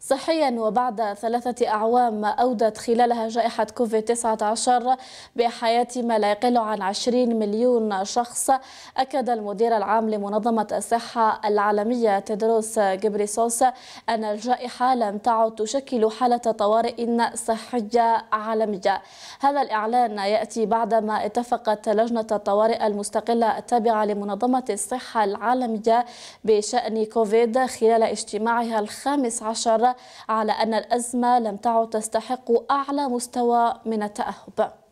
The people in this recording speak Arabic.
صحيا وبعد ثلاثة أعوام أودت خلالها جائحة كوفيد-19 بحياة ما لا يقل عن 20 مليون شخص أكد المدير العام لمنظمة الصحة العالمية تدروس جبريسوس أن الجائحة لم تعد تشكل حالة طوارئ صحية عالمية هذا الإعلان يأتي بعدما اتفقت لجنة الطوارئ المستقلة التابعة لمنظمة الصحة العالمية بشأن كوفيد خلال اجتماعها الخامس عشر على أن الأزمة لم تعد تستحق أعلى مستوى من التأهب